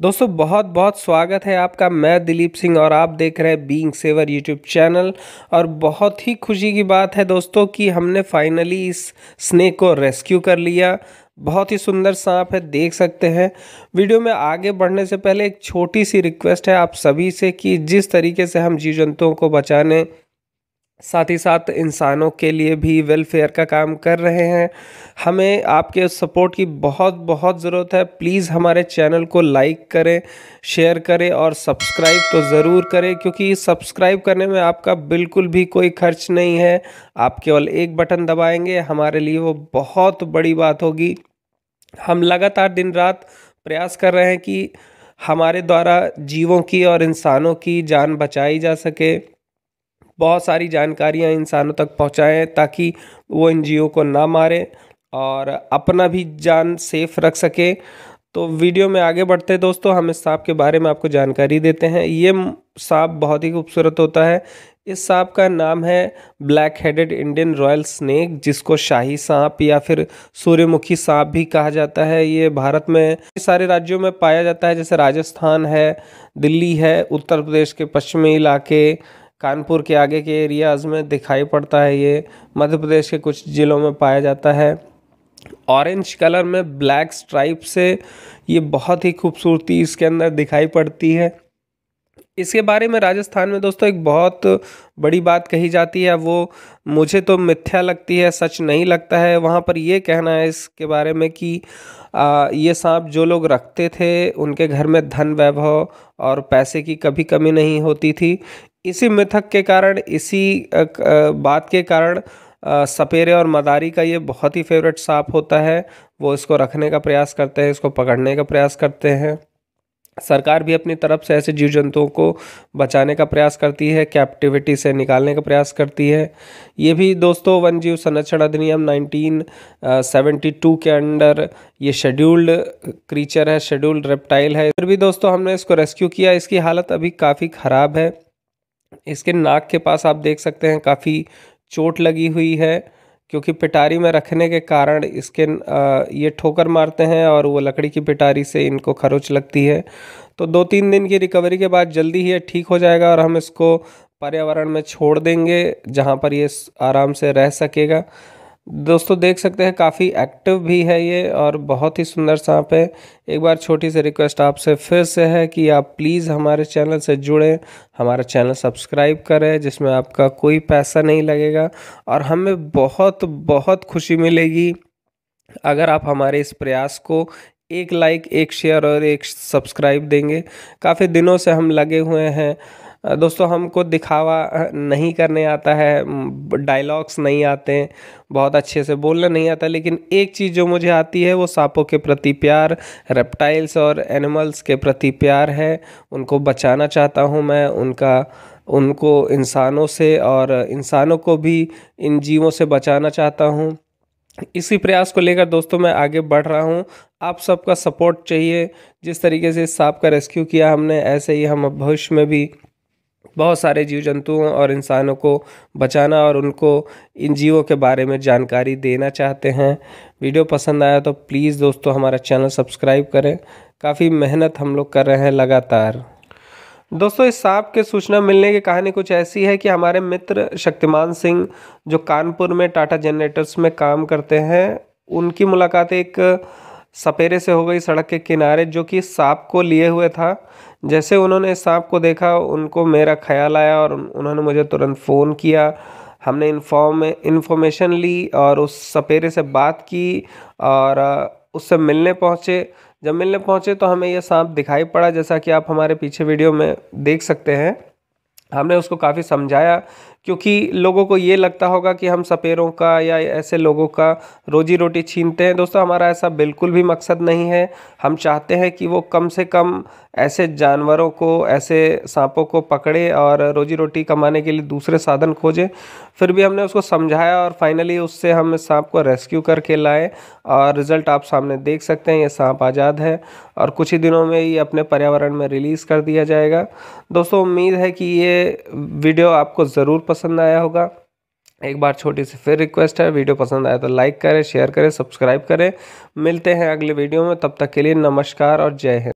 दोस्तों बहुत बहुत स्वागत है आपका मैं दिलीप सिंह और आप देख रहे हैं बीइंग सेवर यूट्यूब चैनल और बहुत ही खुशी की बात है दोस्तों कि हमने फाइनली इस स्नेक को रेस्क्यू कर लिया बहुत ही सुंदर सांप है देख सकते हैं वीडियो में आगे बढ़ने से पहले एक छोटी सी रिक्वेस्ट है आप सभी से कि जिस तरीके से हम जीव जंतुओं को बचाने साथ ही साथ इंसानों के लिए भी वेलफेयर का काम कर रहे हैं हमें आपके सपोर्ट की बहुत बहुत ज़रूरत है प्लीज़ हमारे चैनल को लाइक करें शेयर करें और सब्सक्राइब तो ज़रूर करें क्योंकि सब्सक्राइब करने में आपका बिल्कुल भी कोई खर्च नहीं है आप केवल एक बटन दबाएंगे हमारे लिए वो बहुत बड़ी बात होगी हम लगातार दिन रात प्रयास कर रहे हैं कि हमारे द्वारा जीवों की और इंसानों की जान बचाई जा सके बहुत सारी जानकारियाँ इंसानों तक पहुँचाएँ ताकि वो इन को ना मारें और अपना भी जान सेफ रख सके तो वीडियो में आगे बढ़ते हैं दोस्तों हम इस सांप के बारे में आपको जानकारी देते हैं ये सांप बहुत ही खूबसूरत होता है इस सांप का नाम है black headed Indian royal snake जिसको शाही सांप या फिर सूर्यमुखी सांप भी कहा जाता है ये भारत में सारे राज्यों में पाया जाता है जैसे राजस्थान है दिल्ली है उत्तर प्रदेश के पश्चिमी इलाके कानपुर के आगे के एरियाज़ में दिखाई पड़ता है ये मध्य प्रदेश के कुछ ज़िलों में पाया जाता है ऑरेंज कलर में ब्लैक स्ट्राइप से ये बहुत ही खूबसूरती इसके अंदर दिखाई पड़ती है इसके बारे में राजस्थान में दोस्तों एक बहुत बड़ी बात कही जाती है वो मुझे तो मिथ्या लगती है सच नहीं लगता है वहाँ पर ये कहना है इसके बारे में कि आ, ये सांप जो लोग रखते थे उनके घर में धन वैभव और पैसे की कभी कमी नहीं होती थी इसी मिथक के कारण इसी बात के कारण सपेरे और मदारी का ये बहुत ही फेवरेट सांप होता है वो इसको रखने का प्रयास करते हैं इसको पकड़ने का प्रयास करते हैं सरकार भी अपनी तरफ से ऐसे जीव जंतुओं को बचाने का प्रयास करती है कैप्टिविटी से निकालने का प्रयास करती है ये भी दोस्तों वन जीव संरक्षण अधिनियम 1972 के अंडर ये शेड्यूल्ड क्रीचर है शेड्यूल्ड रेप्टाइल है फिर भी दोस्तों हमने इसको रेस्क्यू किया इसकी हालत अभी काफ़ी ख़राब है इसके नाक के पास आप देख सकते हैं काफ़ी चोट लगी हुई है क्योंकि पिटारी में रखने के कारण इसके ये ठोकर मारते हैं और वो लकड़ी की पिटारी से इनको खरोच लगती है तो दो तीन दिन की रिकवरी के बाद जल्दी ही ये ठीक हो जाएगा और हम इसको पर्यावरण में छोड़ देंगे जहाँ पर ये आराम से रह सकेगा दोस्तों देख सकते हैं काफ़ी एक्टिव भी है ये और बहुत ही सुंदर सांप है एक बार छोटी सी रिक्वेस्ट आपसे फिर से है कि आप प्लीज़ हमारे चैनल से जुड़ें हमारा चैनल सब्सक्राइब करें जिसमें आपका कोई पैसा नहीं लगेगा और हमें बहुत बहुत खुशी मिलेगी अगर आप हमारे इस प्रयास को एक लाइक एक शेयर और एक सब्सक्राइब देंगे काफ़ी दिनों से हम लगे हुए हैं दोस्तों हमको दिखावा नहीं करने आता है डायलॉग्स नहीं आते हैं बहुत अच्छे से बोलना नहीं आता लेकिन एक चीज़ जो मुझे आती है वो सांपों के प्रति प्यार रेप्टाइल्स और एनिमल्स के प्रति प्यार है उनको बचाना चाहता हूँ मैं उनका उनको इंसानों से और इंसानों को भी इन जीवों से बचाना चाहता हूँ इसी प्रयास को लेकर दोस्तों मैं आगे बढ़ रहा हूँ आप सबका सपोर्ट चाहिए जिस तरीके से इस सांप का रेस्क्यू किया हमने ऐसे ही हम भविष्य में भी बहुत सारे जीव जंतुओं और इंसानों को बचाना और उनको इन जीवों के बारे में जानकारी देना चाहते हैं वीडियो पसंद आया तो प्लीज़ दोस्तों हमारा चैनल सब्सक्राइब करें काफ़ी मेहनत हम लोग कर रहे हैं लगातार दोस्तों इस सांप के सूचना मिलने की कहानी कुछ ऐसी है कि हमारे मित्र शक्तिमान सिंह जो कानपुर में टाटा जनरेटर्स में काम करते हैं उनकी मुलाकात एक सपेरे से हो गई सड़क के किनारे जो कि सांप को लिए हुए था जैसे उन्होंने सांप को देखा उनको मेरा ख्याल आया और उन्होंने मुझे तुरंत फ़ोन किया हमने इन्फॉर्म इन्फॉर्मेशन ली और उस सपेरे से बात की और उससे मिलने पहुँचे जब मिलने पहुँचे तो हमें यह सांप दिखाई पड़ा जैसा कि आप हमारे पीछे वीडियो में देख सकते हैं हमने उसको काफ़ी समझाया क्योंकि लोगों को ये लगता होगा कि हम सपेरों का या ऐसे लोगों का रोजी रोटी छीनते हैं दोस्तों हमारा ऐसा बिल्कुल भी मकसद नहीं है हम चाहते हैं कि वो कम से कम ऐसे जानवरों को ऐसे सांपों को पकड़े और रोजी रोटी कमाने के लिए दूसरे साधन खोजें फिर भी हमने उसको समझाया और फाइनली उससे हम सांप को रेस्क्यू करके लाए और रिज़ल्ट आप सामने देख सकते हैं ये सांप आज़ाद है और कुछ ही दिनों में ये अपने पर्यावरण में रिलीज़ कर दिया जाएगा दोस्तों उम्मीद है कि ये वीडियो आपको ज़रूर पसंद पसंद आया होगा एक बार छोटी सी फिर रिक्वेस्ट है वीडियो पसंद आया तो लाइक करें शेयर करें सब्सक्राइब करें मिलते हैं अगले वीडियो में तब तक के लिए नमस्कार और जय हिंद